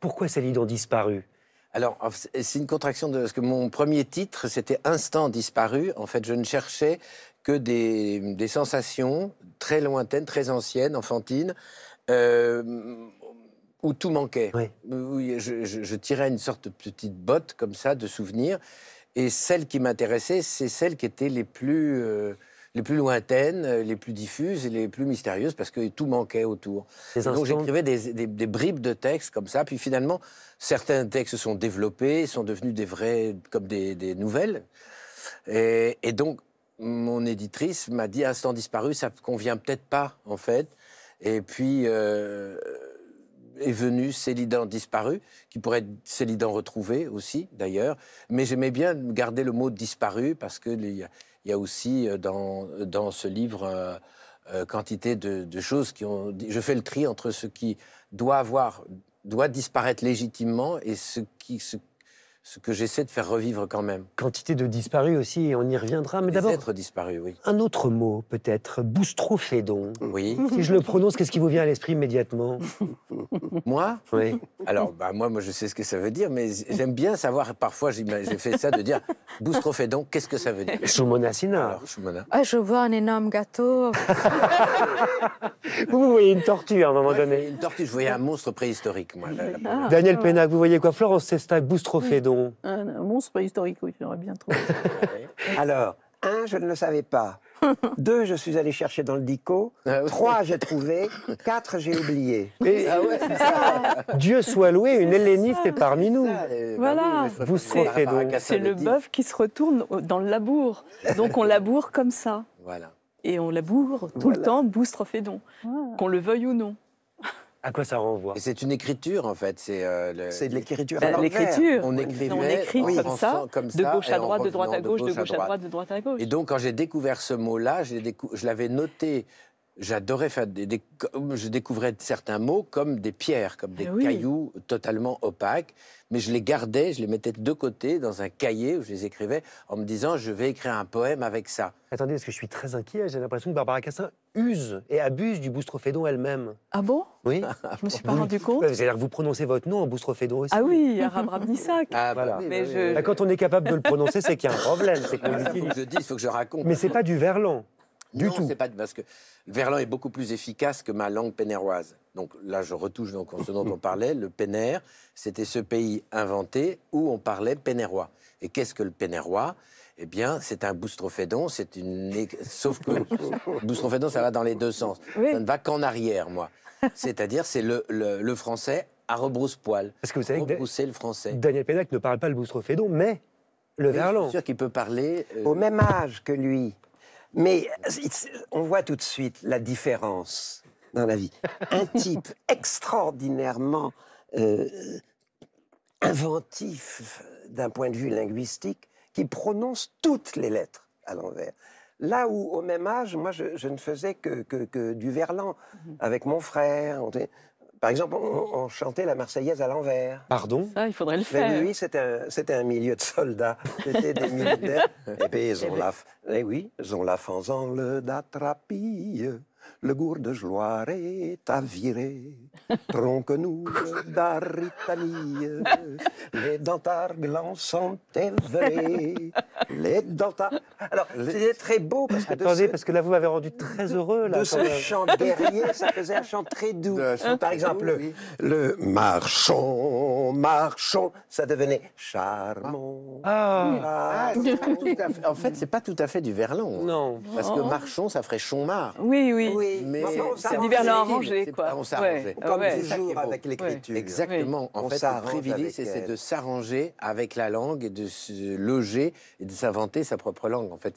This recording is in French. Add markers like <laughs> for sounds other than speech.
Pourquoi ces livres ont disparu alors, c'est une contraction de... ce que mon premier titre, c'était Instant disparu. En fait, je ne cherchais que des, sensations très lointaines, très anciennes, enfantines, euh, où tout manquait. Oui. je, tirais une sorte de petite botte comme ça de souvenirs. Et celles qui m'intéressaient, c'est celles qui étaient les plus... Euh, les plus lointaines, euh, les plus diffuses et les plus mystérieuses, parce que tout manquait autour. donc j'écrivais des, bribes de textes comme ça, puis finalement, certains textes se sont développés, sont devenus des vrais, comme des, nouvelles. Et, donc, mon éditrice m'a dit, instant ah, disparu, ça convient peut-être pas, en fait. Et puis, euh, est venu Célidan disparu, qui pourrait être Célidan retrouvé aussi, d'ailleurs. Mais j'aimais bien garder le mot disparu parce qu'il y, y, a aussi euh, dans, dans ce livre euh, euh, quantité de, choses qui ont. Je fais le tri entre ce qui doit avoir, doit disparaître légitimement et ce qui, ce que j'essaie de faire revivre quand même. Quantité de disparus aussi, et on y reviendra. Mais d'abord. Être disparu, oui. Un autre mot, peut-être, boustrophédon. Oui. Si je le prononce, qu'est-ce qui vous vient à l'esprit immédiatement Moi Oui. Alors, bah, moi, je sais ce que ça veut dire, mais j'aime bien savoir, parfois, j'ai fait ça, de dire boustrophédon, qu'est-ce que ça veut dire Choumonacina. Ah, je vois un énorme gâteau. <laughs> vous, voyez une tortue à un moment donné. Une tortue, je voyais un monstre préhistorique, moi. Daniel Pénac, vous voyez quoi Florence c'est boustrophédon. Un, monstre préhistorique, oui, j'aurais bien trouvé. Alors, un, je ne le savais pas. <laughs> Deux, je suis allé chercher dans le dico. Ah Trois, j'ai trouvé. Quatre, j'ai oublié. ah <laughs> Dieu soit loué, une helléniste est parmi nous. Voilà. Vous C'est le bœuf qui se retourne dans le labour. Donc on laboure comme ça. Voilà. Et on laboure tout le temps, boustrophédon. Ah. Qu'on le veuille ou non. À quoi ça renvoie C'est une écriture en fait. C'est euh, de ben, bah, l'écriture. l'écriture. On écrivait, écrit comme, ça, de gauche à droite, de droite à gauche, de gauche à droite, de droite à gauche. Et donc quand j'ai découvert ce mot-là, je l'avais noté j'adorais faire des, je découvrais certains mots comme des pierres, comme des ah cailloux totalement opaques, mais je les gardais, je les mettais de côté dans un cahier où je les écrivais en me disant je vais écrire un poème avec ça. Attendez, parce que je suis très inquiet, j'ai l'impression que Barbara Cassin use et abuse du boustrophédon elle-même. Ah bon Oui. je me suis pas rendu compte. C'est-à-dire que vous prononcez votre nom en boustrophédon aussi. Ah oui, Arabramnissak. <laughs> Ah bah voilà. Mais bah bah, Quand on est capable de le prononcer, c'est qu'il y a un problème, c'est qu'on ah, Je dis, il faut que je raconte. Mais c'est pas du verlan. Du non, tout. pas parce que le verlan est beaucoup plus efficace que ma langue pénéroise. Donc là, je retouche donc ce dont on parlait. Le Pénère, c'était ce pays inventé où on parlait pénérois. Et qu'est-ce que le pénérois eh bien, c'est un boustrophédon, c'est une... Sauf que <laughs> boustrophédon, ça va dans les deux sens. Ça ne va qu'en arrière, moi. C'est-à-dire, c'est le, français à rebrousse-poil. Parce que vous savez le français. Daniel Pénac ne parle pas le boustrophédon, mais le verlan. Je sûr qu'il peut parler... Euh, Au même âge que lui. Mais euh, on voit tout de suite la différence dans la vie. Un <laughs> type extraordinairement euh, inventif euh, d'un point de vue linguistique qui prononce toutes les lettres à l'envers. Là où, au même âge, moi, je, ne faisais que, du verlan. Mmh avec mon frère, par exemple, on, chantait la Marseillaise à l'envers. Pardon Ça, il faudrait le faire. Mais lui, c'était un, milieu de soldats. C'était des militaires. Et puis, <laughs> eh eh ben. ils ont la... Eh oui, ils ont la le d'attrapille. Le gourde de est aviré, tronque-nous d'Aritanie, les dentards glans sont éveillés. Les Alors, c'était très beau parce que. Attendez, parce que là, vous m'avez rendu très heureux. Là, de ce chant derrière, ça faisait un chant très doux. par exemple, le, marchons, marchons, ça devenait charmant. Ah, ah, ah. ah En fait, c'est pas tout à fait du verlan. Non. parce que oh. marchons, ça ferait chonmar. Oui, oui. oui. Mais c'est du verlan arrangé, On s'arrangeait. Comme toujours avec l'écriture. Exactement. En fait, le privilège, c'est de s'arranger avec la langue et de se loger inventer sa propre langue. En fait,